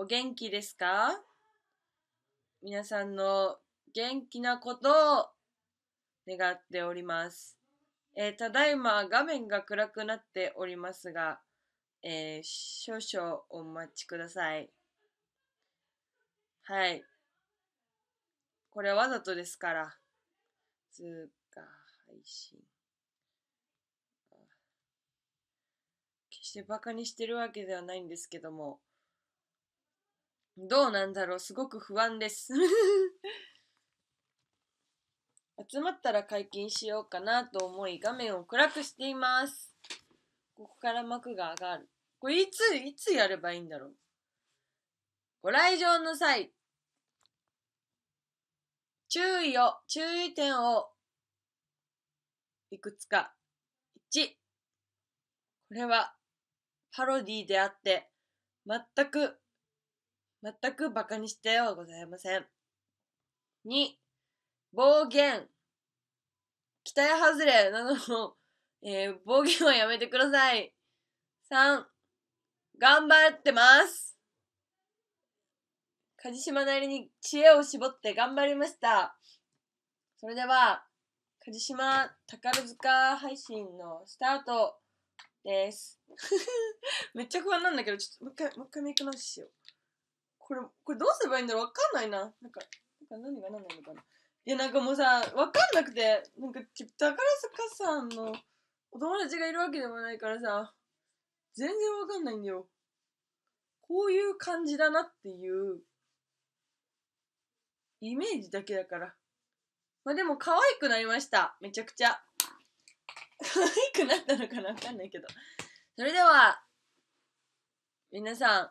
お元気ですか皆さんの元気なことを願っております。えー、ただいま画面が暗くなっておりますが、えー、少々お待ちください。はい。これはわざとですから。通過配信。決してバカにしてるわけではないんですけども、どうなんだろうすごく不安です 集まったら解禁しようかなと思い画面を暗くしていますここから幕が上がるこれいついつやればいいんだろうご来場の際注意を注意点をいくつか1これはパロディであって全く全く馬鹿にしてはございません。2、暴言。期待外れなどの、えー、暴言はやめてください。3、頑張ってます。梶島なりに知恵を絞って頑張りました。それでは、梶島宝塚配信のスタートです。めっちゃ不安なんだけど、ちょっともう一回、もう一回メイク直ししよう。これ、これどうすればいいんだろうわかんないな。なんか、なんか何が何なのかな。いや、なんかもうさ、わかんなくて、なんか、宝塚さんのお友達がいるわけでもないからさ、全然わかんないんだよ。こういう感じだなっていう、イメージだけだから。まあ、でも可愛くなりました。めちゃくちゃ。可愛くなったのかなわかんないけど。それでは、皆さん、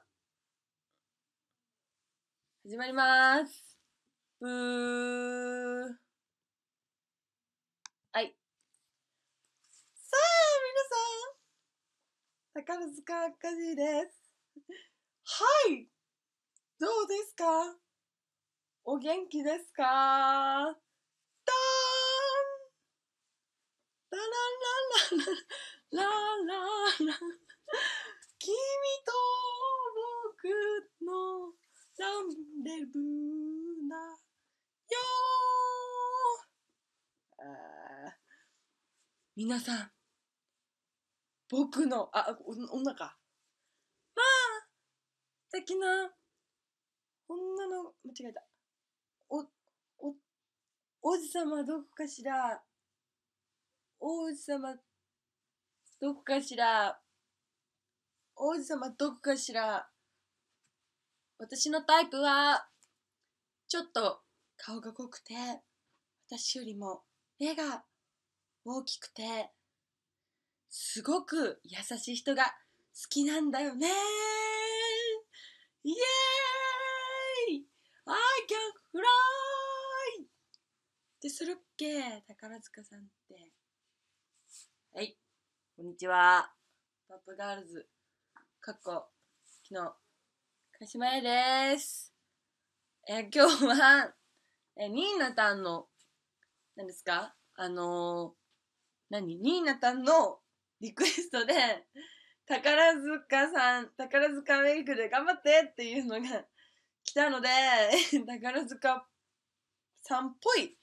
始まります。ブー。はい。さあ、皆さん。宝塚あかです。はい。どうですかお元気ですかだーんだららららららら君と僕のサン m der b u 皆さん、僕の、あ、女か。まあ、素敵な、女の、間違えた。お、お、王子様どこかしら。王子様、どこかしら。王子様どこかしら。私のタイプは、ちょっと顔が濃くて、私よりも目が大きくて、すごく優しい人が好きなんだよねイエーイ !I can fly! ってするっけ宝塚さんって。はい、こんにちは。パップガールズ、かっこ、昨日。鹿島屋です。え、今日は、え、ニーナタんの、何ですかあのー、何ニーナタんのリクエストで、宝塚さん、宝塚メイクで頑張ってっていうのが来たので、宝塚さんっぽい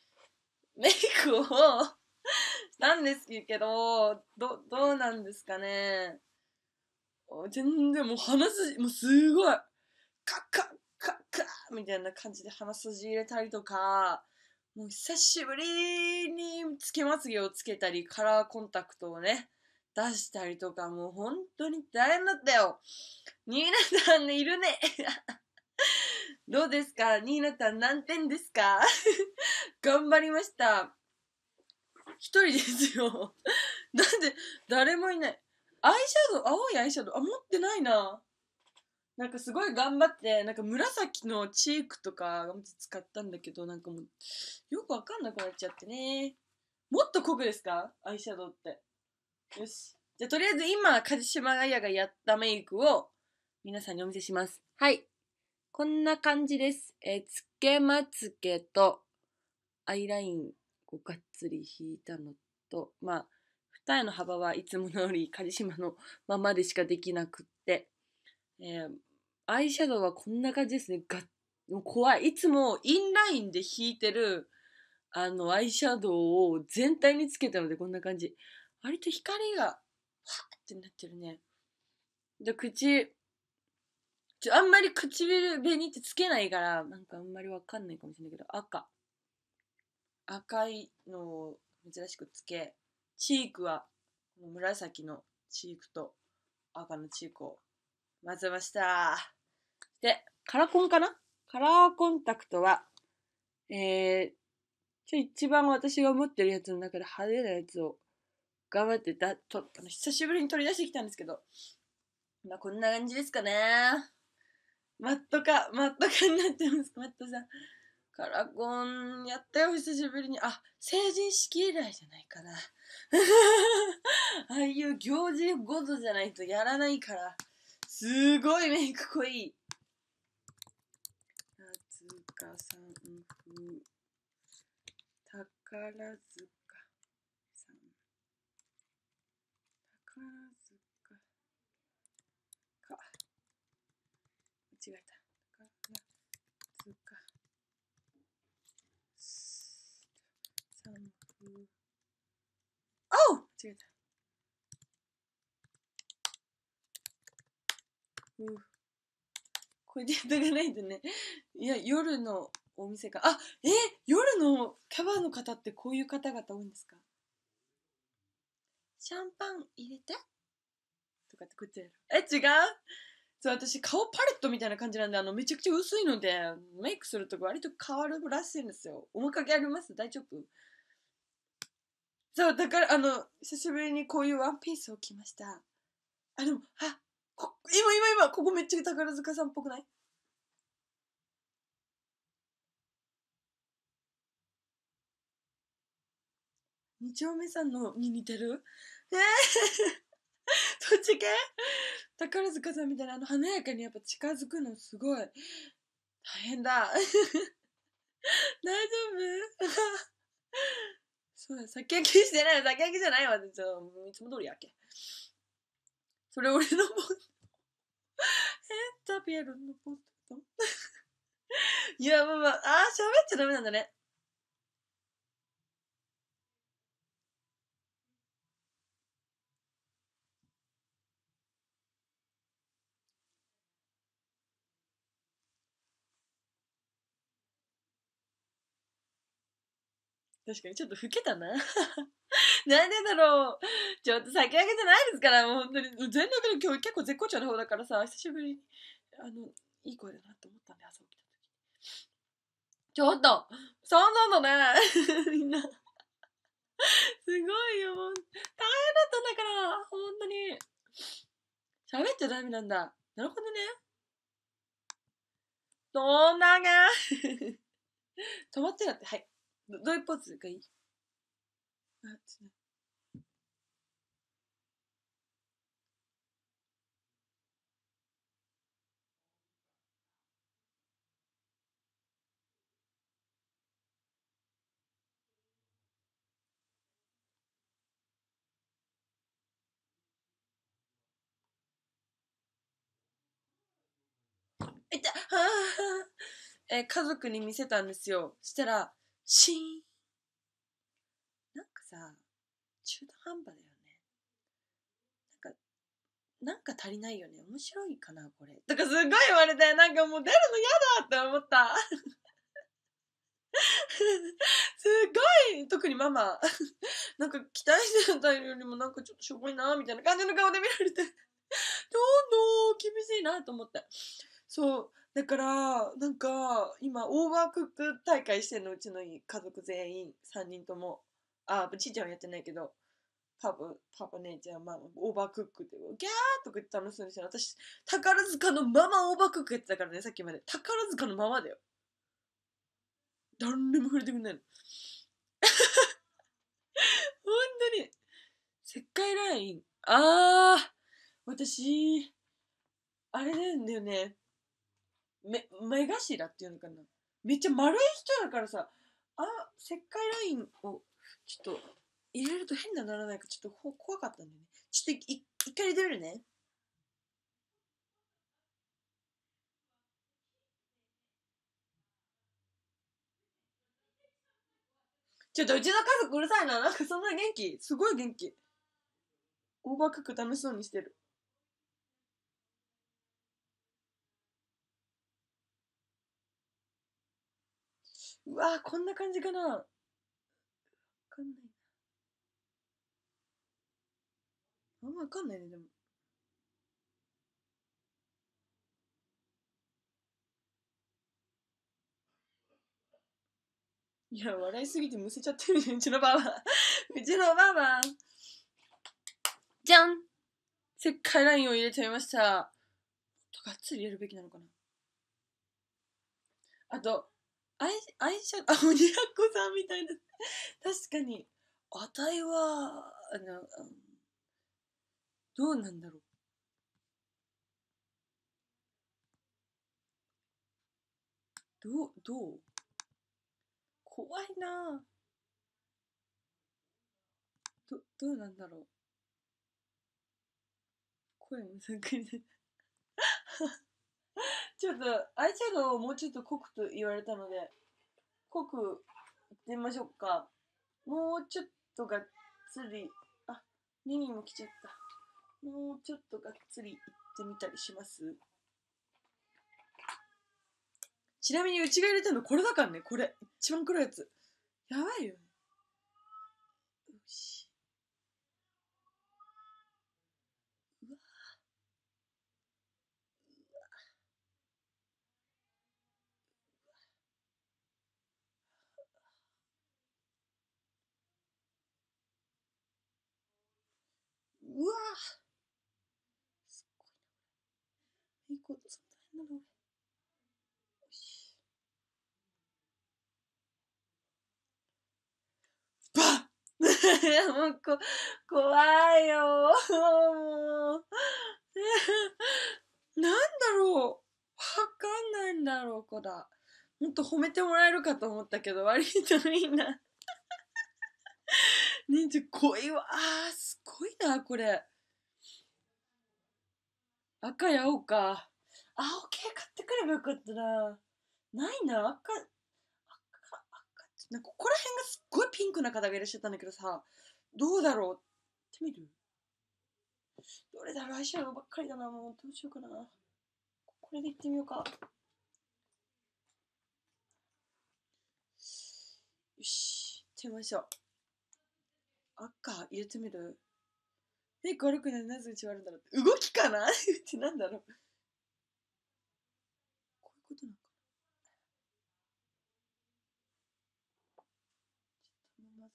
メイクをしたんですけど、ど、どうなんですかね。全然もう話す、もうすごい。カッカッカッカッみたいな感じで鼻筋入れたりとか、もう久しぶりにつけまつげをつけたり、カラーコンタクトをね、出したりとか、もう本当に大変だったよ。ニーナさんいるね。どうですかニーナさん何点ですか 頑張りました。一人ですよ。なんで、誰もいない。アイシャドウ、青いアイシャドウ、あ、持ってないな。なんかすごい頑張ってなんか紫のチークとか使ったんだけどなんかもうよくわかんなくなっちゃってねもっと濃くですかアイシャドウってよしじゃとりあえず今梶島がやがやったメイクを皆さんにお見せしますはいこんな感じですえー、つけまつけとアイラインう、がっつり引いたのとまあ二重の幅はいつも通り梶島のままでしかできなくってえー、アイシャドウはこんな感じですね。がもう怖い。いつもインラインで引いてる、あの、アイシャドウを全体につけたので、こんな感じ。割と光が、わーってなってるね。で、口、ちょ、あんまり唇、紅ってつけないから、なんかあんまりわかんないかもしれないけど、赤。赤いのを珍しくつけ、チークは、紫のチークと赤のチークを混ぜました。で、カラコンかなカラーコンタクトは、えー、ちょ、一番私が持ってるやつの中で派手なやつを頑張ってだ、と、久しぶりに取り出してきたんですけど、まあ、こんな感じですかね。マットか、マットかになってます、マットさん。カラコンやったよ、久しぶりに。あ、成人式以来じゃないかな。ああいう行事ごとじゃないとやらないから。すごいメイク濃い。なつかさん風。宝塚さん。宝塚か。間違えた。宝塚さん風。おう間違えた。うん。でやっィネないとね。いや、夜のお店か。あ、え、夜のキャバの方ってこういう方々多いんですかシャンパン入れてとかってこっちやえ、違うそう、私顔パレットみたいな感じなんで、あの、めちゃくちゃ薄いので、メイクすると割と変わるらしいんですよ。面影あります大丈夫そう、だから、あの、久しぶりにこういうワンピースを着ました。あ、でも、あ、こ今今今ここめっちゃ宝塚さんっぽくない二丁目さんのに似てるえー、どっち系宝塚さんみたいなあの華やかにやっぱ近づくのすごい大変だ 大丈夫 そうだ先焼きしてないよ先行きじゃないわいつも通りやっけそれ俺のもん。え、タピエルのポット。いや、まあまあ、ああ、喋っちゃダメなんだね。確かにちょっと老けたな なんでだろうちょっと先上げじゃないですから、もう本当に。全力で今日結構絶好調の方だからさ、久しぶりに、あの、いい声だなと思ったんで、朝起きた時ちょっとそそ々だね みんなすごいよ、もう。大変だったんだから、本当に。喋っちゃダメなんだ。なるほどね。どんなが 止まってやって、はい。ど、どういうポーズがいい That's t っ え家族に見せたんですよしたらシーンさ中途半端だよねなんか足りないよね面白いかなこれとかすごい言われてなんかもう出るの嫌だって思った すごい特にママなんか期待してたよりもなんかちょっとしょぼいなみたいな感じの顔で見られてどんどん厳しいなと思ってそうだからなんか今オーバークック大会してんのうちの家族全員3人ともあちいちゃんはやってないけどパパパパ姉ちゃんママオーバークックで、ギャーとか言って楽しそうにして私宝塚のままオーバークックやってたからねさっきまで宝塚のままだよ誰も触れてくんないの 本当に石灰ラインあー私あれなんだよねめ目頭っていうのかなめっちゃ丸い人だからさあ石灰ラインをちょっと入れると変にならないかちょっと怖かったんだよねちょっと一回入れてみるねちょっとうちの家族うるさいな。なんかそんな元気。すごい元気。大バくく楽しそうにしてる。うわこんな感じかな。かんないなあんま分かんないねでもいや、笑いすぎてむせちゃってるうちのばば。うちのば ば。じゃんかいラインを入れちゃいました。とがっつりやるべきなのかな。あと、愛愛車あ鬼奴さんみたいな確かにあたいはあのどうなんだろうどうどう怖いなどどうなんだろう声もすっくりでちょっとアイシャドウをもうちょっと濃くと言われたので濃くいってみましょうかもうちょっとがっつりあネギも来ちゃったもうちょっとがっつりいってみたりしますちなみにうちが入れたのこれだからねこれ一番黒いやつやばいよよしうわすっごいな。これ。え、こ、そんな変なの俺。よし。ばもうこ、怖いよもう。なんだろうわかんないんだろう、こだ。もっと褒めてもらえるかと思ったけど、割といいな。忍者濃いわあすごいなこれ赤や青か青系買ってくればよかったなないな赤赤赤なんかここら辺がすっごいピンクな方がいらっしゃったんだけどさどうだろうってみるどれだろうアイシャドウばっかりだなもうどうしようかなこれでいってみようかよし手ましょうあか、入れてみるえ、5、なぜうち割るんだろう動きかなってなんだろうこういうことなのかなち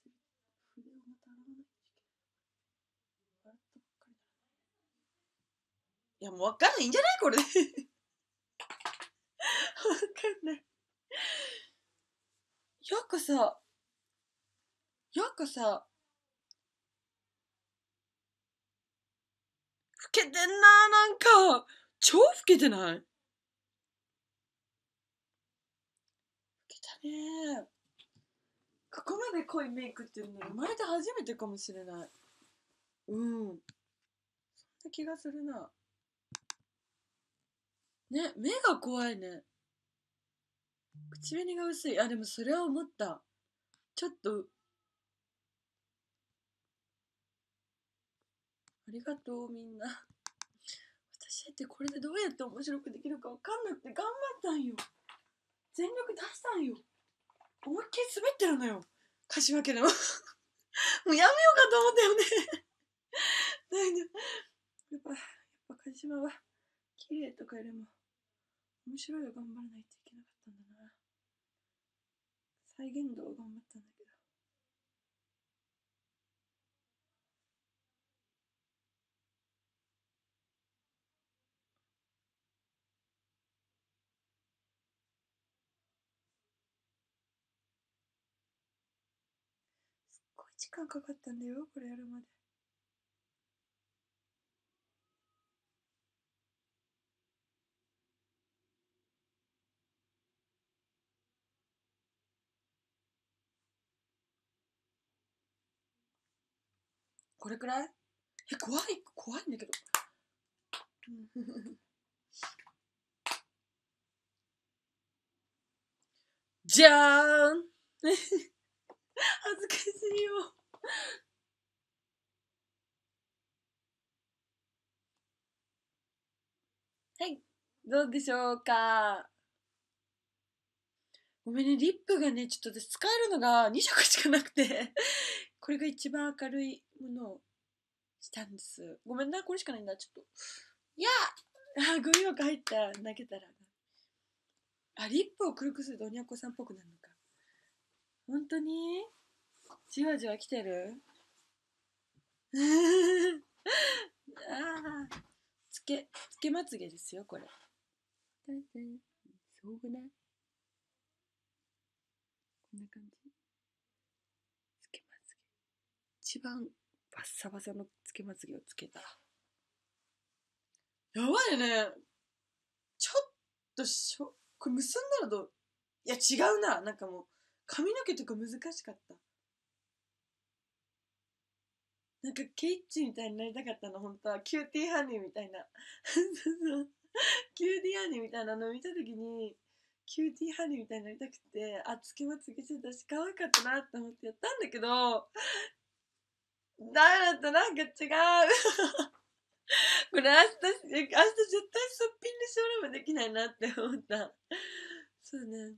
ょっとまず筆をまた洗わないといけない。笑ったばっかりだいや、もうわかんないんじゃないこれ。わかんない。よくさ、よくさ、老けてんななんか。超老けてない老けたねここまで濃いメイクっていうの生まれて初めてかもしれない。うん。そんな気がするな。ね、目が怖いね。口紅が薄い。あ、でもそれは思った。ちょっとありがとうみんな。私だってこれでどうやって面白くできるか分かんなくて頑張ったんよ。全力出したんよ。思いっきり滑ってるのよ。柏家で もうやめようかと思ったよね。やっぱ、やっぱ柏は綺麗とかよりも面白いを頑張らないといけなかったんだな。再現度を頑張ったんだ時間かかったんだよ、これやるまで。これくらいえ、怖い、怖いんだけど。じゃーん恥ずかしいよ。はい。どうでしょうかごめんね、リップがね、ちょっと私使えるのが2色しかなくてこれが一番明るいものをしたんです。ごめんな、これしかないんだ、ちょっと。いやあ、グミ箱入った、投げたら。あ、リップを黒くするとおにゃこさんっぽくなるの本当にじわじわ来てる ああつけつけまつげですよこれすごくないこんな感じつけまつげ一番バッサバサのつけまつげをつけたやばいねちょっとしょこれ結んだらどういや違うななんかもう髪の毛とか難しかったなんかケイッチみたいになりたかったの本当はキューティーハニーみたいなキューティーハニーみたいなの見た時にキューティーハニーみたいになりたくてあつけまつしてたし可愛かったなって思ってやったんだけどダメだったなんか違う これ明日明日絶対すっぴんでショールームできないなって思ったそうね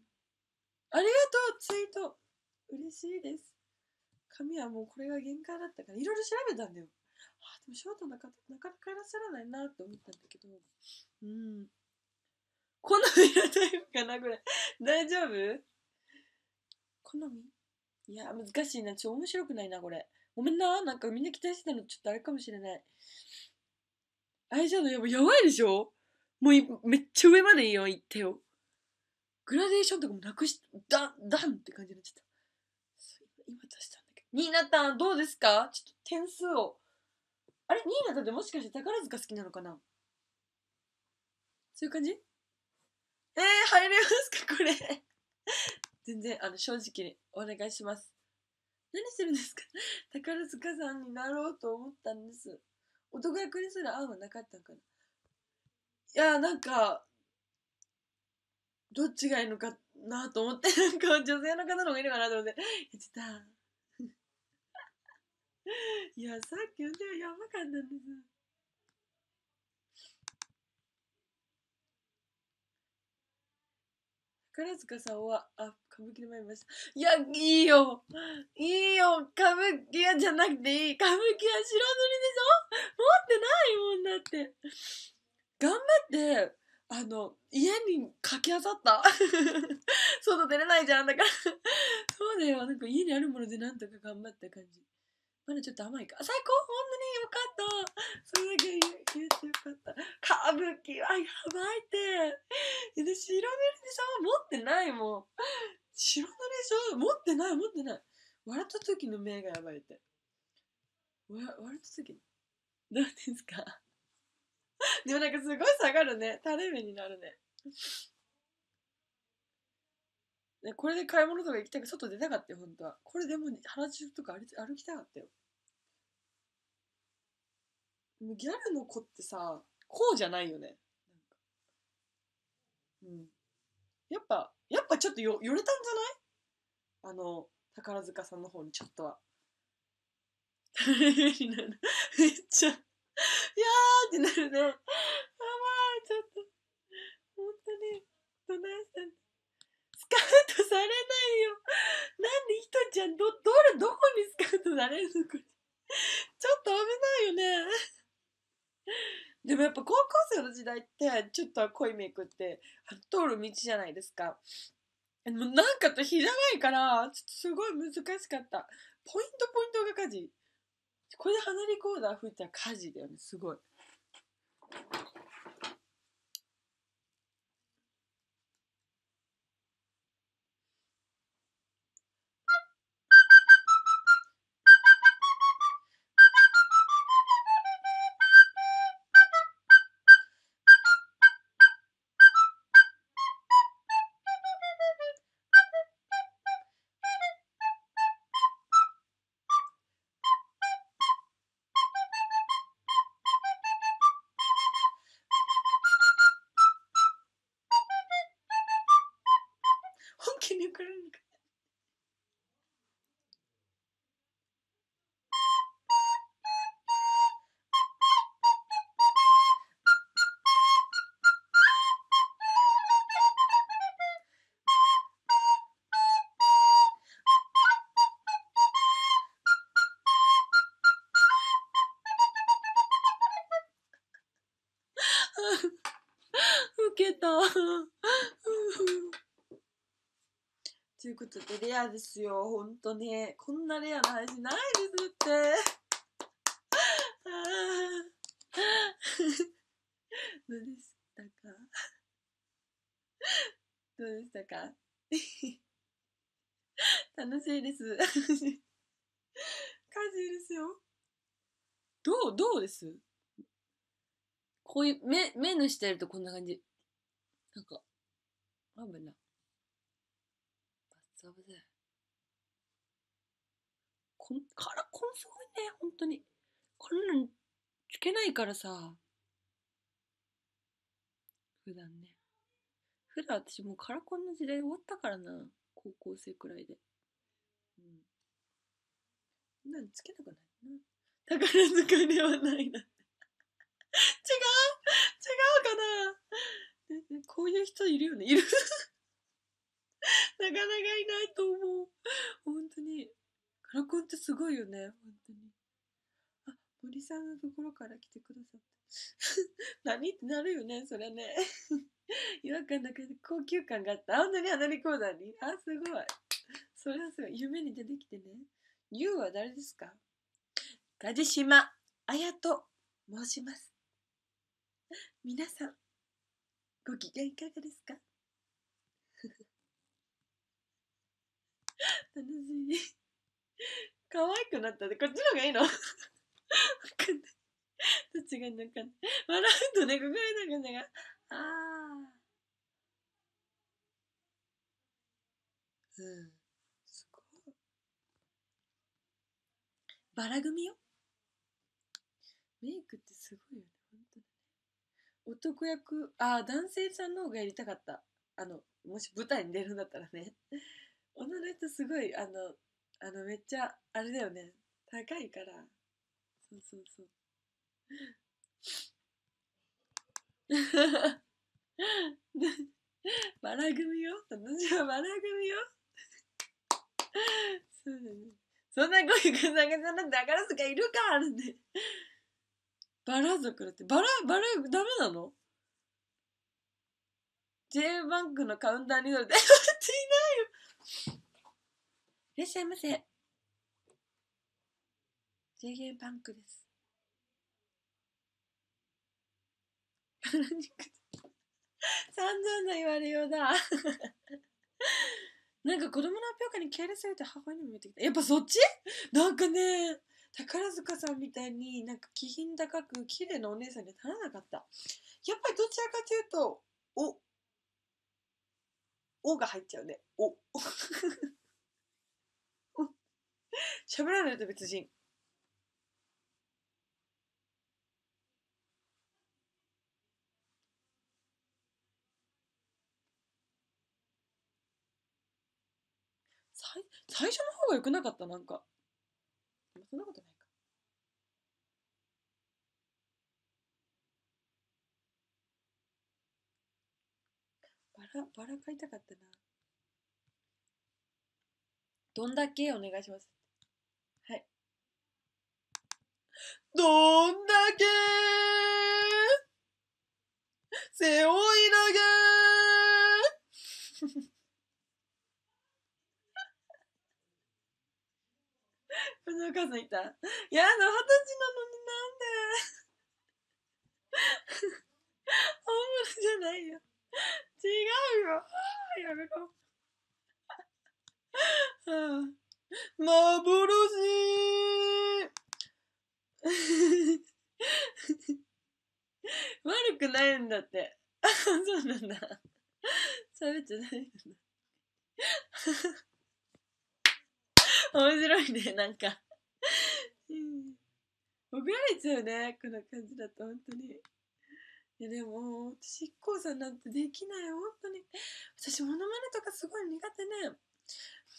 ありがとうツイート嬉しいです髪はもうこれが限界だったからいろいろ調べたんだよあでもショートなかなかなかいらっしゃらないなと思ったんだけどうん好みのタイプかなこれ大丈夫好みいや難しいなちょ面白くないなこれごめんななんかみんな期待してたのちょっとあれかもしれないアイシャドウやばいでしょもうめっちゃ上までいいよ行ってよグラデーションとかもなくし、ダン、ダンって感じになっちゃった。今出したんだけど。ニーナタン、どうですかちょっと点数を。あれニーナタンってもしかして宝塚好きなのかなそういう感じえー、入れますかこれ全然、あの、正直にお願いします。何してるんですか宝塚さんになろうと思ったんです。男役にすら案はなかったんかないやーなんか、どっちがいいのかなと思って、なんか女性の方の方がいいのかなと思って、言ってた。いや、さっきの手はやばかったんです。宝塚さんは、あ、歌舞伎の前りました。いや、いいよいいよ歌舞伎屋じゃなくていい歌舞伎屋白塗りでしょ持ってないもんだって。頑張って、あの、家に駆けあさった。外出れないじゃん、だからそうだよ、なんか家にあるものでなんとか頑張った感じ。まだちょっと甘いか。最高本当によかったそれだけ言えてよかった。歌舞伎はやばいって。私、白塗りさんは持ってないもん。白塗りでしょ持ってない、持ってない。笑った時の目がやばいって。わ笑った時どうですか でもなんかすごい下がるね。垂れ目になるね。ね、これで買い物とか行きたく外出たかったよ、本当は。これでも原宿とか歩歩きたかったよ。でもギャルの子ってさ、こうじゃないよね。うん。やっぱ、やっぱちょっとよ、よれたんじゃないあの、宝塚さんの方にちょっとは。になる。めっちゃ ーってなるね。やばい、ちょっと。本当に、どないしたんスカウトされないよ。なんでひとちゃん、ど、どれ、どこにスカウトされるのこれ。ちょっと危ないよね。でもやっぱ高校生の時代ってちょっと濃いメイクって通る道じゃないですか。もうなんかとひじゃないから、ちょっとすごい難しかった。ポイントポイントが家事。これで鼻リコーダー吹いたら火事だよねすごい靴ってレアですよ。ほんとね。こんなレアな信ないですって。どうでしたかどうでしたか楽しいです。感じですよ。どうどうですこういう目、目のしてるとこんな感じ。なんか、危ない。ツアぜこんカコンすごいね本当にこんなんつけないからさ普段ね普段私もうカラコンの時代終わったからな高校生くらいでうんなつけたくないな宝塚ではないな 違う違うかなこういう人いるよねいるなかなかいないと思う。本当に。カラコンってすごいよね、本当に。あ、森さんのところから来てくださった。何ってなるよね、それね。違和感なくて高級感があった。あんなにあのリコーダーに。あ、すごい。それはすごい。夢に出てきてね。YOU は誰ですか梶島綾と申します。皆さん、ご機嫌いかがですか 楽しい可愛くなったでこっちの方がいいのわかんないどっちがいいのかんない笑うとねここなんかああうんすごいバラ組よメイクってすごいよね本当に男役ああ男性さんの方がやりたかったあのもし舞台に出るんだったらね女の人すごいあのあのめっちゃあれだよね高いからそうそうそうバラ 組よ私はバラ組よそうだねそんな声ぐざぐざなんてすがいるかなんてバラ族だってバラバラダメなの ?J バンクのカウンターに乗っていらっしゃいませ。JK パンクです。パラニク散々な言われようだ。なんか子供の発表会に敬礼されて母にも言ってきた。やっぱそっちなんかね、宝塚さんみたいになんか気品高く綺麗なお姉さんに足らなかった。やっぱりどちらかというと、お、おが入っちゃうね。お。喋らないと別人。最最初の方が良くなかったなんか。そんなことないか。バラ、バラ買いたかったな。どんだけお願いします。どんだけ背負い投げお母 さんいた。やだ、二十歳なのになんで本物じゃないよ。違うよ。やめろ。は あ、幻 悪くないんだって。そうなんだ。喋っちゃダメなんだ。面白いね、なんか。怒られちゃうね、この感じだと、本当に。いやでも、私、k o さんなんてできない、本当に。私、モノマネとかすごい苦手ね。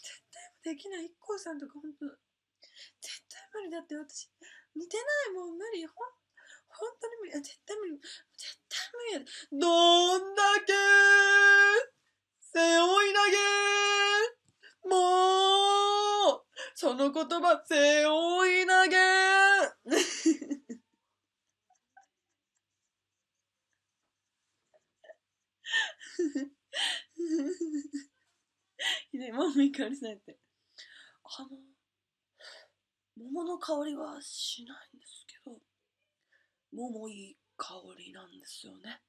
絶対できない、一行さんとか本当、絶対無理だって、私。似てないもう無理ほん本当に無理絶対無理絶対無理やどんだけ背負い投げもうその言葉背負い投げ ひでい、マミカルさんって。あの桃の香りはしないんですけど桃いい香りなんですよね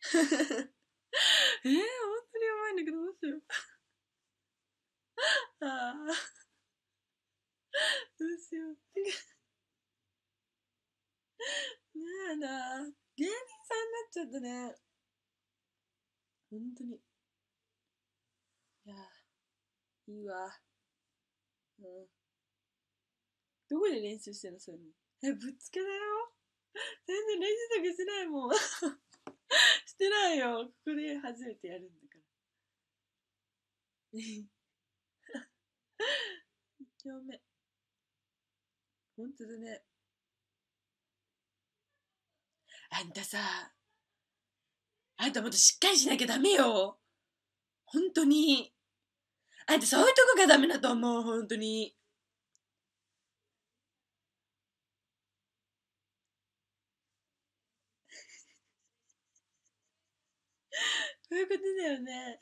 えー、本当にやばいんだけどどうしよう ああ どうしようってねえなあ芸人さんになっちゃったね本当にいいわ。うん。どこで練習してんのそういうの。え、ぶっつけだよ。全然練習だけしないもん。してないよ。ここで初めてやるんだから。一丁目。ほんとだね。あんたさ、あんたもっとしっかりしなきゃダメよ。本当に。あんたそういうとこがダメだと思う、本当に。そういうことだよね。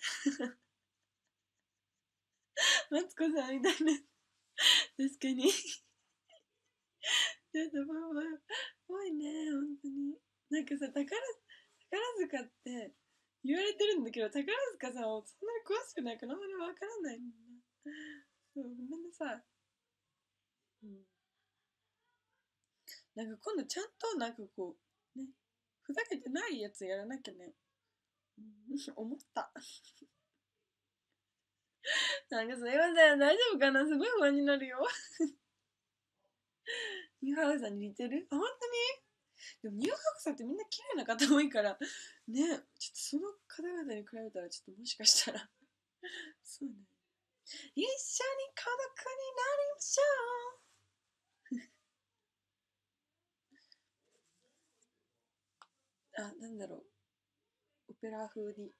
マツコさんみたいな。確かに。ちょっともいね、本当に。なんかさ、宝、宝塚って、言われてるんだけど、宝塚さん、そんなに詳しくないから、あんまりわからないんだ。そう、ごめんなさい。うん。なんか今度ちゃんと、なんかこう、ね、ふざけてないやつやらなきゃね。うん、思った。なんかすいません、大丈夫かなすごい不安になるよ。ミハウさんに似てるあ、本当にでも入学生ってみんな綺麗な方多いからねちょっとその方々に比べたらちょっともしかしたら そうね一緒に孤独になりましょう あ、なんだろう。オペラ風に。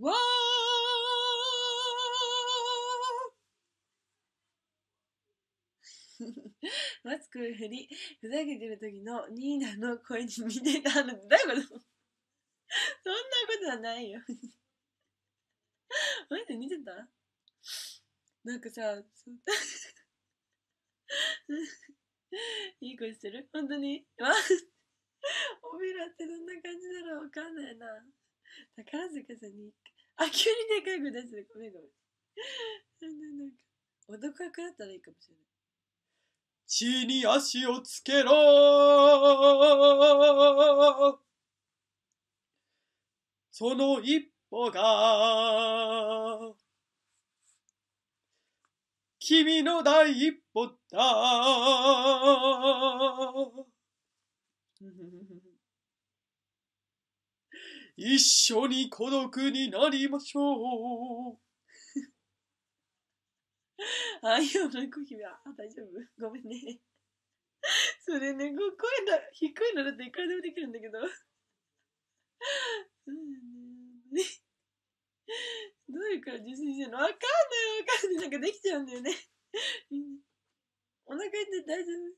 わーマツコ振りふざけてる時のニーナの声に似てたのってどういうことそんなことはないよ前って、似てたなんかさ、いい声してる本当にわびらってどんな感じだろうわかんないな。宝塚さんに、あ、急にでかい声出してる。ごめんごめん。なんか、おどかくだったらいいかもしれない。地に足をつけろその一歩が君の第一歩だ 一緒に孤独になりましょう ああいう猫姫は、あ、大丈夫 ごめんね。それね、声だ、低いならっていくらでもできるんだけど。うね。どういうから受信してんのわかんないわかんない。なんかできちゃうんだよね。お腹痛い大丈夫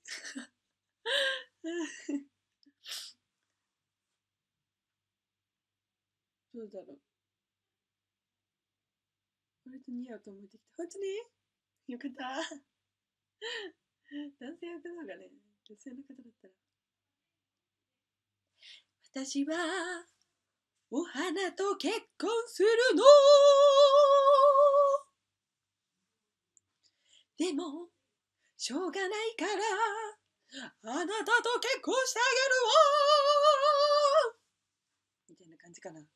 どうだろう割と似合うと思ってきた。本当によかった。男性役の方がね、女性の方だったら。私は、お花と結婚するのでも、しょうがないから、あなたと結婚してあげるわみたいな感じかな。い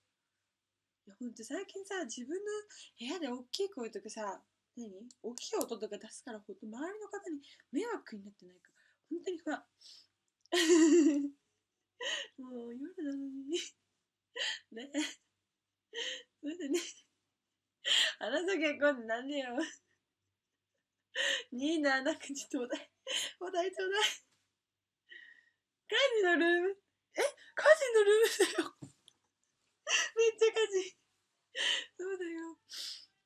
や、ほんと最近さ、自分の部屋で大きい声とかさ、何大きい音とか出すからほんと周りの方に迷惑になってないか本当に不安 もう夜なのにねそれでねあなた結婚なんでよニーナなくちょとおお題ちょうだい家事のルームえ家事のルームだよめっちゃ家事そうだよ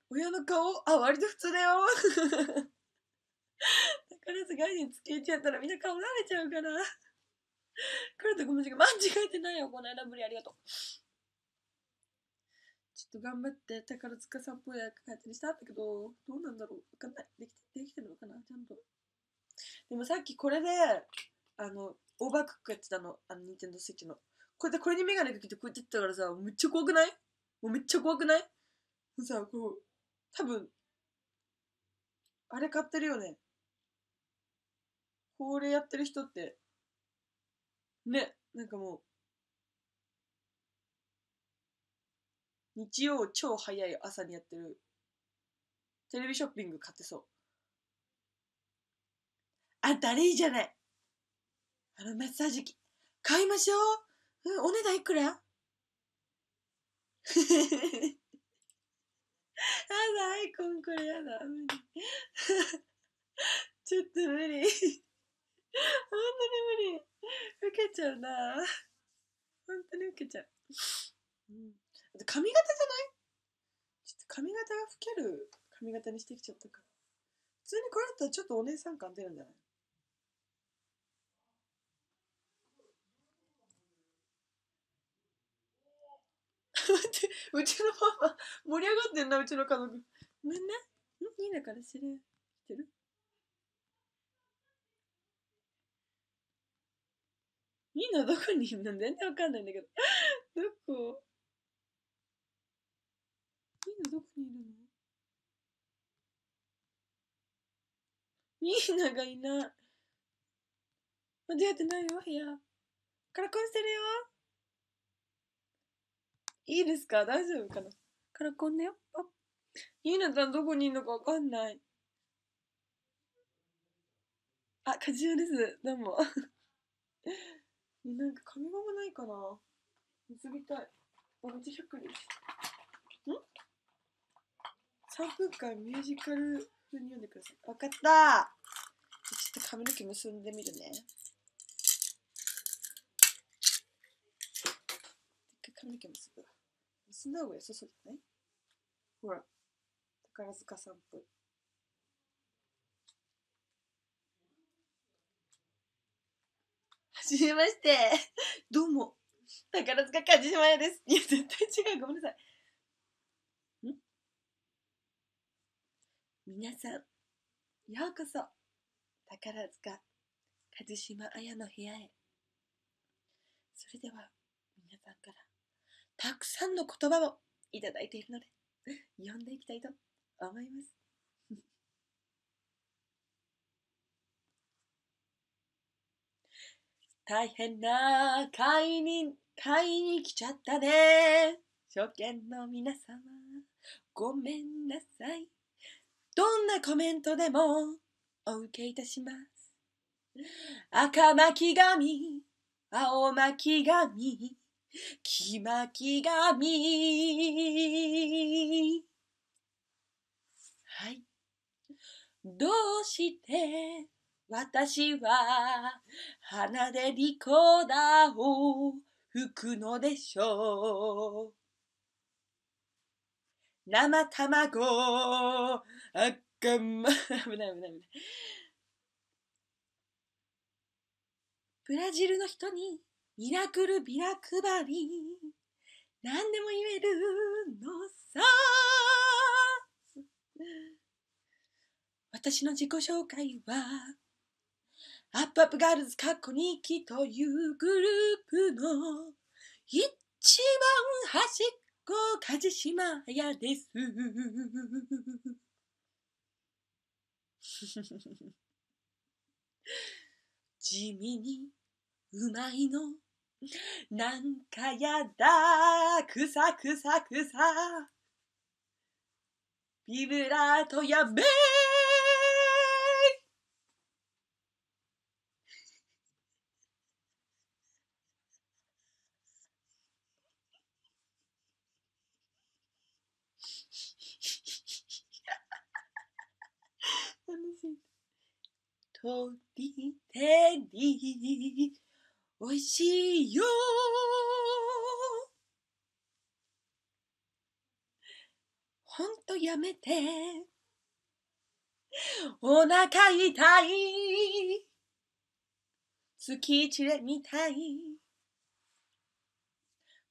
親の顔あ割と普通だよ 宝塚人付け入っちゃったらみんな顔慣れちゃうから来るとこ間違えてないよこの間ぶりありがとうちょっと頑張って宝塚さんっぽい感じにしたんだけどどうなんだろう分かんないできできてるのかなちゃんとでもさっきこれであのオーバークックやってたのあの Nintendo Switch のこれでこれにメガネかけてこうやってたからさめっちゃ怖くないもうめっちゃ怖くないさこう多分、あれ買ってるよね。これやってる人って、ね、なんかもう、日曜超早い朝にやってる、テレビショッピング買ってそう。あんたあれいいじゃない。あのマッサージ機、買いましょう。うん、お値段いくら やだ、アイコンこれやだ、無理。ちょっと無理。本当に無理。受けちゃうな。本当に受けちゃう。うん、髪型じゃないちょっと髪型が老ける髪型にしてきちゃったから。普通にこれだったらちょっとお姉さん感出るんじゃない ってうちのパパ盛り上がってんなうちの家族ごめんねんいいだから知る。知ってるいいのどこにいるの全然わかんないんだけどどこいいのどこにいるのみーナがいない。まだやってないよ、部屋。からこンしてるよ。いいですか大丈夫かなカラコンだよ。あ、ゆいなちゃんどこにいるのかわかんない。あ、カジュアルです。どうも。なんか髪ゴムないかな結びたい。おうち100です。ん ?3 分間ミュージカル風に読んでください。わかったちょっと髪の毛結んでみるね。髪の毛結ぶ。そんな方が良さそうじゃないほら、宝塚さんっぽい。はじめまして。どうも。宝塚梶島屋です。いや、絶対違う。ごめんなさい。ん皆さん、ようこそ、宝塚梶島綾の部屋へ。それでは、皆さんからたくさんの言葉をいただいているので、読んでいきたいと思います。大変な買いに、買いに来ちゃったね。初見の皆様、ごめんなさい。どんなコメントでもお受けいたします。赤巻紙、青巻紙。まきがみはい。どうして私は鼻でリコーダーを吹くのでしょう生卵あっかんま、危ない危ない危ない。ブラジルの人にミラクルビラ配り。何でも言えるのさ。私の自己紹介は、アップアップガールズ過去2期というグループの一番端っこ梶島やです。地味にうまいの。なんかやだ、くさくさくさ。ビブラートやめ飛び照り美味しいよほんとやめて。お腹痛い。月一で見たい。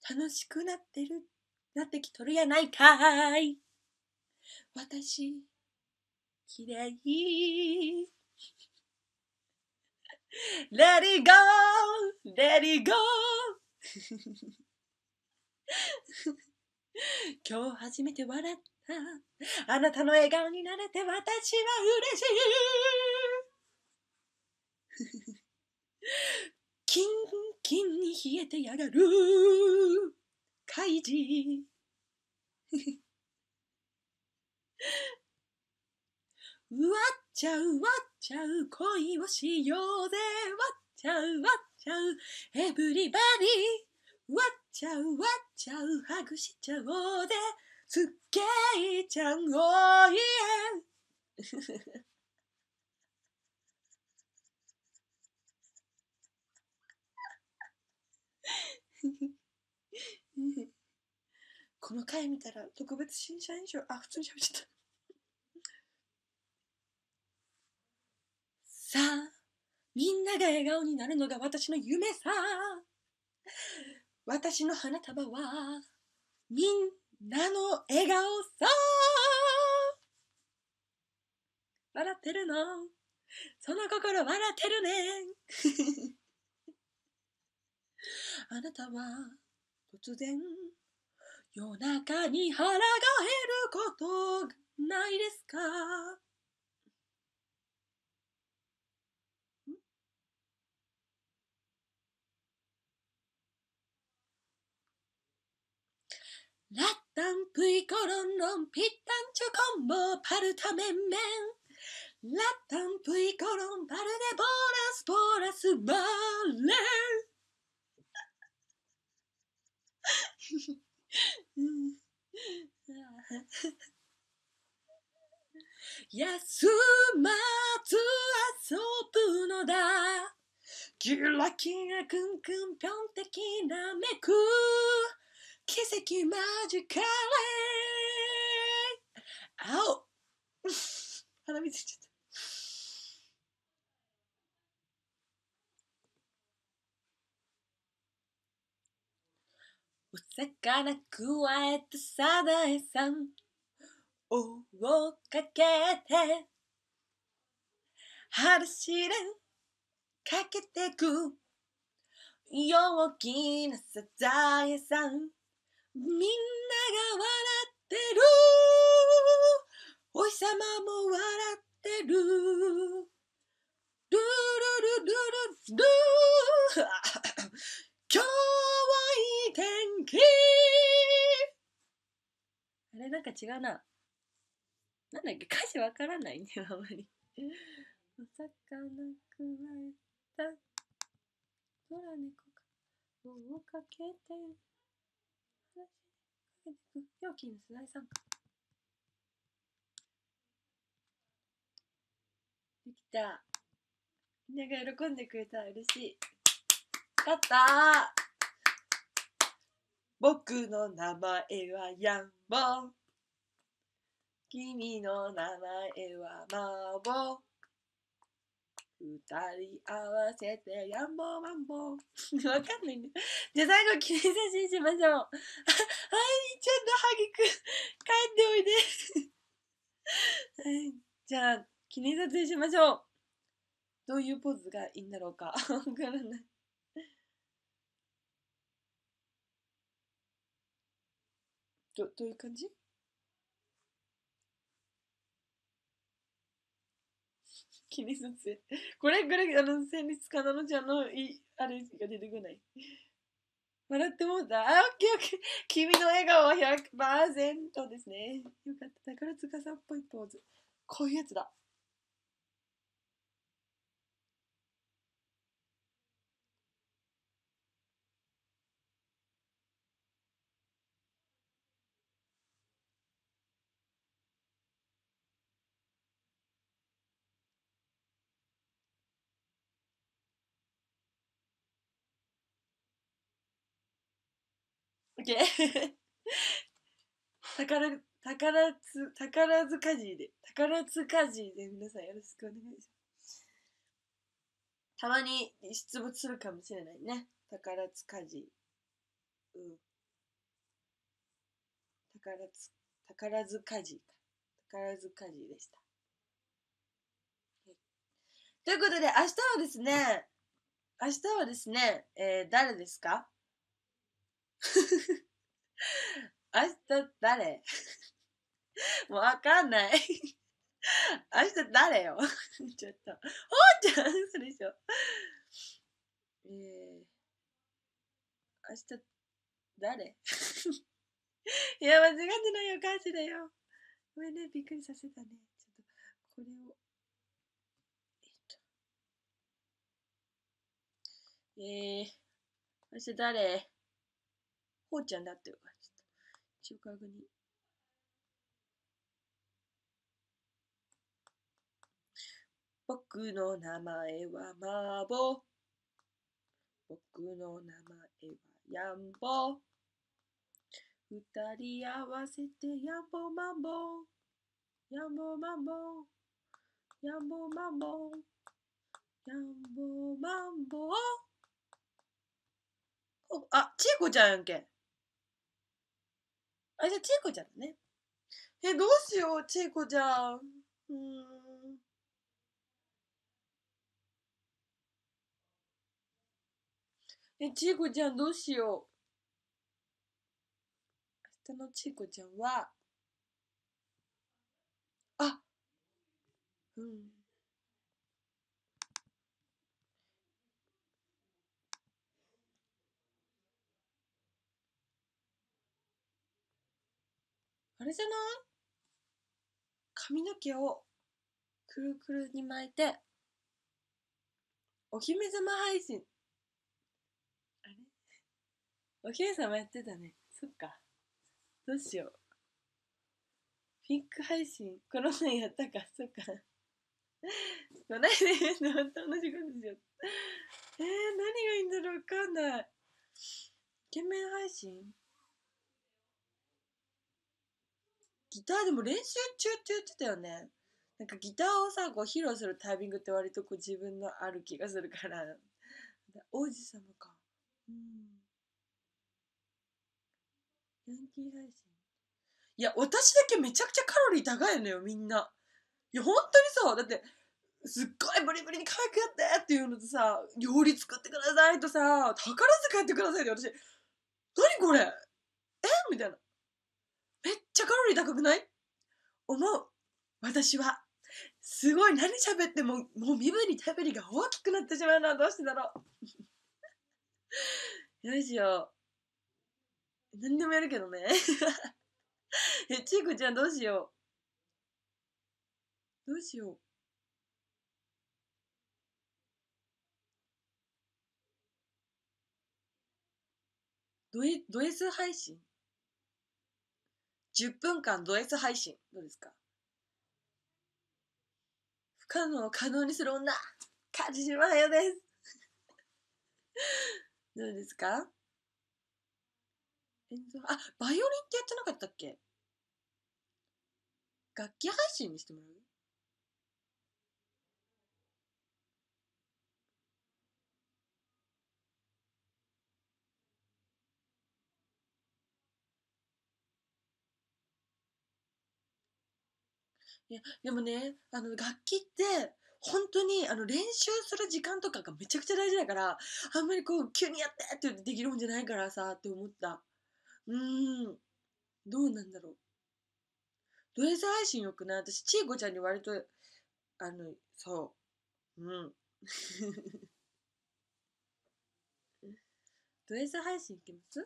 楽しくなってる、なってきとるやないかい。私、嫌い。レディ it go! l e ー it 今日初めて笑った。あなたの笑顔になれて私は嬉しい。キンキンに冷えてやがる。カイジ。うわっちゃうわっちゃう恋をしようぜわっちゃうわっちゃうエブリバディわっちゃうわっちゃうハグしちゃおうぜすっげいちゃんおいえ この回見たら特別審査員賞あ普通に喋っちゃったさあ、みんなが笑顔になるのが私の夢さ。私の花束は、みんなの笑顔さ。笑ってるのその心笑ってるね。あなたは突然夜中に腹が減ることないですかラッタンプイコロンロンピッタンチョコンボパルタメンメンラッタンプイコロンパルデボーラスボーラスバーレン休まず遊ぶのだキラキラくんくんぴょん的なめく奇跡マジカレー青 鼻水ちゃった。お魚くわえてサザエさん追をかけて春し練かけてく陽気なサザエさんみんなが笑ってるお日様も笑ってるルルルルルル今日はいい天気あれなんか違うな。なんだっけ歌詞わからないね、あまり。お魚くわえた。ラ猫か。をかけて。料金の世代参加できたみんなが喜んでくれたら嬉しい勝った僕の名前はヤンボ君の名前はマーボー二人合わせてやんぼうまんぼわかんないね。じゃあ最後、記念写真しましょう。は いちゃんとハギくん、帰っておいで。はい、じゃあ、記念撮影しましょう。どういうポーズがいいんだろうか。わからない。ど、どういう感じ記念撮影。これぐらい、あの、先日、かなのちゃんのいあれが出てこない。笑ってもうた。あ、オッケーオッケー。君の笑顔は100%ですね。よかった。だから、つかさんっぽいポーズ。こういうやつだ。ケ 宝宝つ宝塚人で宝塚人で皆さんよろしくお願いしますたまに出没するかもしれないね宝塚人うん宝つ宝塚人か宝塚人でしたということで明日はですね明日はですね、えー、誰ですか 明日誰 もうわかんない 明日誰よちょっと。ほうちゃんそ嘘でしょ。えー、明日誰いや、間違ってないよ、歌詞だよ。ごめんね、びっくりさせたね。ちょっと、これを。えっと。えー、明日誰ほうちゃんだっていう感じ。中華国。僕の名前はマーボ。僕の名前はヤンボ。二人合わせてヤンボマンボ。ヤンボマンボ。ヤンボマンボ。ヤンボマンボ。あ、ちいこちゃんやんけ。あ、じゃあ、ちえこちゃんだね。え、どうしよう、ちえこちゃん。うん。え、ちえこちゃんどうしよう。明日のちえこちゃんは、あ、うん。れじゃない髪の毛をくるくるに巻いて、お姫様配信。あれお姫様やってたね。そっか。どうしよう。ピンク配信、この前やったか。そっか。こで言うの、同じことしよう。えー、何がいいんだろうわかんない。イケメン配信ギターでも練習中って言ってたよね。なんかギターをさ、こう披露するタイミングって割とこう自分のある気がするから。王子様か。うん。ヤンキー配信。いや、私だけめちゃくちゃカロリー高いのよ、みんな。いや、本当にそう。だって、すっごいブリブリに可愛くやってっていうのとさ、料理作ってくださいとさ、宝塚やってくださいって私、何これえみたいな。めっちゃカロリー高くない思う。私は。すごい、何喋っても、もう身振り手振りが大きくなってしまうのはどうしてだろう。どうしよう。何でもやるけどね。え、ちーこちゃんどうしよう。どうしよう。ドエド S 配信10分間ド S 配信。どうですか不可能を可能にする女、梶島よです。どうですか演奏、あ、バイオリンってやってなかったっけ楽器配信にしてもらういやでもねあの楽器って本当にあの練習する時間とかがめちゃくちゃ大事だからあんまりこう急にやってってできるもんじゃないからさって思ったうんどうなんだろうドレス配信よくない私ちいこちゃんに割とあのそううんドレス配信いきます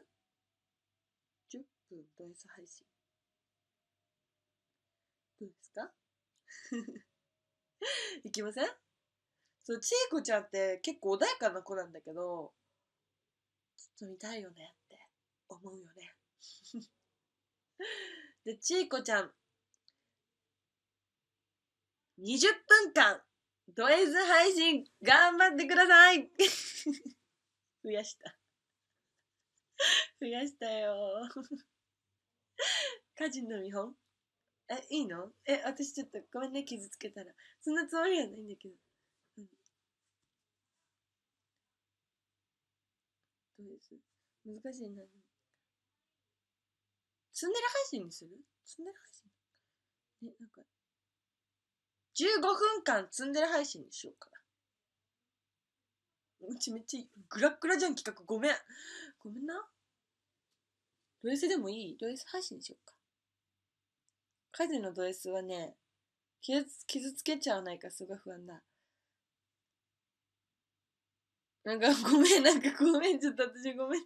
?10 分ドレス配信どうですか いきませんそうちえこちゃんって結構穏やかな子なんだけどちょっと見たいよねって思うよね でちえこちゃん20分間ド S 配信頑張ってください 増やした増やしたよ家人の見本え、いいのえ、私ちょっとごめんね、傷つけたら。そんなつもりはないんだけど。うん。どうです難しいな。ツンデレ配信にするツンデレ配信え、なんか、15分間ツンデレ配信にしようかめうちめっちゃグラグラじゃん企画ごめん。ごめんな。ド S でもいいド S 配信にしようか。カ事のド S はね傷つ、傷つけちゃわないかすごい不安だ。なんかごめん、なんかごめん、ちょっと私ごめん。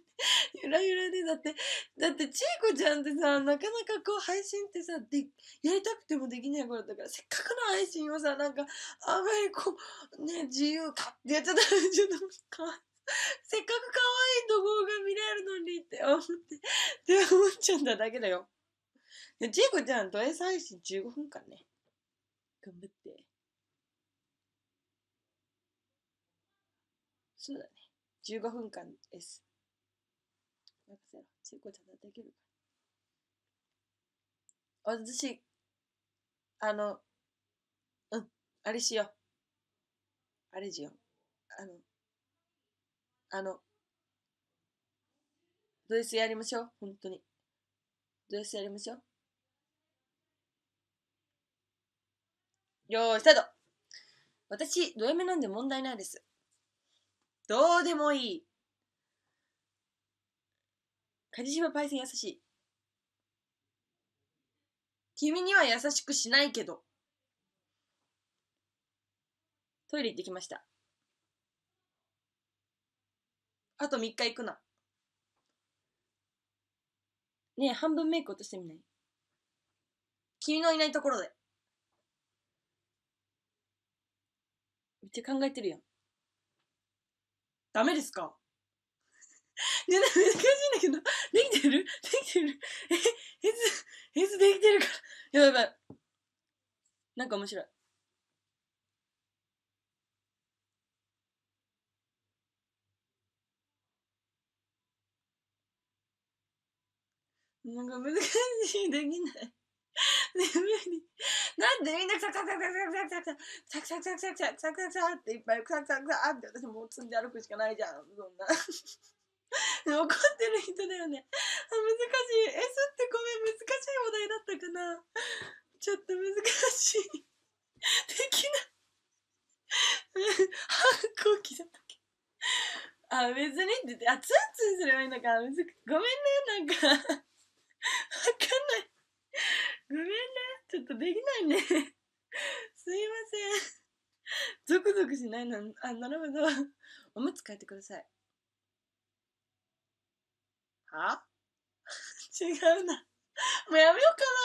ゆらゆらで、だって、だってちいこちゃんってさ、なかなかこう配信ってさ、で、やりたくてもできない頃だから、せっかくの配信をさ、なんか、あんまりこう、ね、自由かってやっちゃったら、ちょっとかわいせっかく可愛いい動画が見れるのにって思って、って思っちゃっただけだよ。で、ジーコちゃん、ド S 配信15分間ね。頑張って。そうだね。15分間です。任せろ。ちーコちゃんできるか。私、あの、うん、あれしよう。あれしよう。あの、あの、ド S やりましょう。本当に。ド S やりましょう。よーし、スタート私、ド M なんで問題ないです。どうでもいい。梶島パイセン優しい。君には優しくしないけど。トイレ行ってきました。あと3日行くな。ねえ、半分メイク落としてみない君のいないところで。って考えてるやん。ダメですか ね、難しいんだけど、できてるできてるえ、へず、へずできてるから。やばいやばい。なんか面白い。なんか難しい、できない。眠いになんでみんなクサクサクサクサクサクサクサクサクサクサクサクサクサっていっぱいクサクサクサって私もう積んで歩くしかないじゃんそんな怒ってる人だよねあ難しいえってごめん難しいお題だったかなちょっと難しいできない反抗期だったっけあ別にって言ってあツンツンすればいいのかごめんねなんかわかんないごめんね。ちょっとできないね。すいません。ゾクゾクしないな。あ、なるほど。おむつ替えてください。は 違うな。もうやめようかな。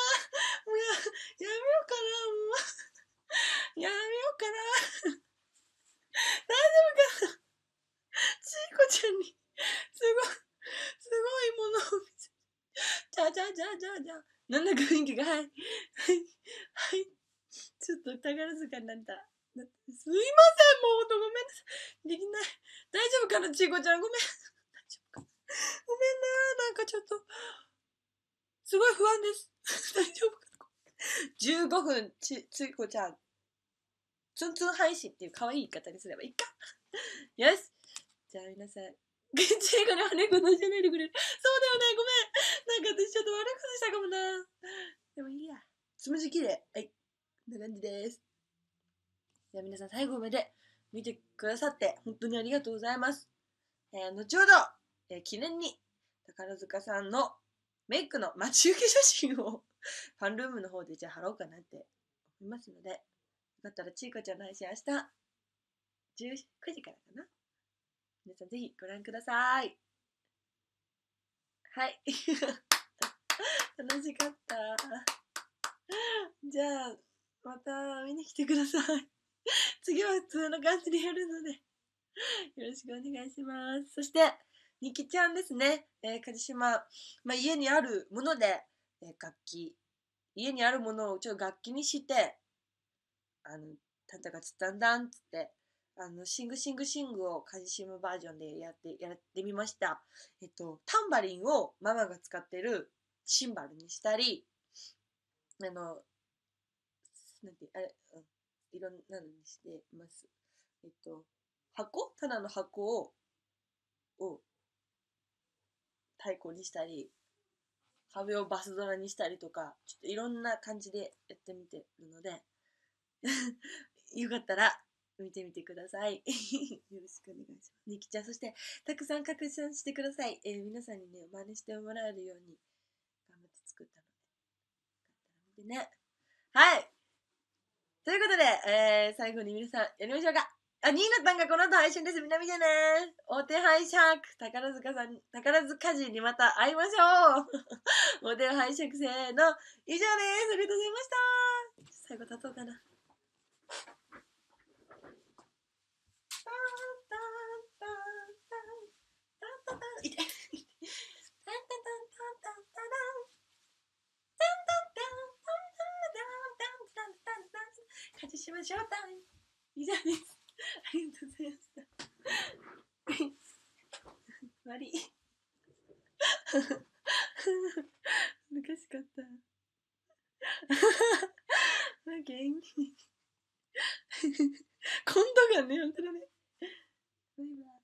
もうや、やめようかな。もう。やめようかな。大丈夫かな。ちいこちゃんに、すごい、すごいものを見せ、じゃじゃじゃじゃじゃ。なんだか雰囲気が、はい、はい、はい、ちょっと宝塚になった。すいません、もうほんとごめんなさい。できない。大丈夫かな、ちいこちゃん。ごめん。大丈夫かな。ごめんな。なんかちょっと、すごい不安です。大丈夫かな。15分、ち、ちいこちゃん。ツンツン配信っていう可愛い言い方にすればいいか。よし。じゃあ皆さん。現地映画の悪いことしないでくれる。そうだよね、ごめん。なんか私ちょっと悪くしたかもな。でもいいや。つむじきれい。はい。こんな感じです。じゃあ皆さん最後まで見てくださって、本当にありがとうございます。えー、後ほど、えー、記念に、宝塚さんのメイクの待ち受け写真を ファンルームの方でじゃあ貼ろうかなって思いますので、よかったらちいかちゃんの配信明日、19時からかな。皆さんぜひご覧くださいはい 楽しかったじゃあまた見に来てください 次は普通の感じでやるのでよろしくお願いしますそしてにきちゃんですね、えー、梶島、まあ、家にあるもので、えー、楽器家にあるものをちょっと楽器にしてあのたんたかつったんだんつってあの、シングシングシングをカジシムバージョンでやって、やってみました。えっと、タンバリンをママが使ってるシンバルにしたり、あの、なんて、あれ、うん、いろんなのにしてます。えっと、箱ただの箱を、を太鼓にしたり、壁をバスドラにしたりとか、ちょっといろんな感じでやってみてるので、よかったら見てみてください。よろしくお願いします。ニキちゃん、そして、たくさん拡散してください。えー、皆さんにね、真似してもらえるように、頑張って作ったので、よかったらてね。はい。ということで、えー、最後に皆さん、やりましょうか。あ、ニーナさんがこの後配信です。みなみでね。お手配シャーク。宝塚さん、宝塚人にまた会いましょう。お手配シャークせーの。以上です。ありがとうございました。最後立とうかな。シ梶タ翔太以上ですありがとうございました終わり難しかった元気今度がね本当だねバイバイ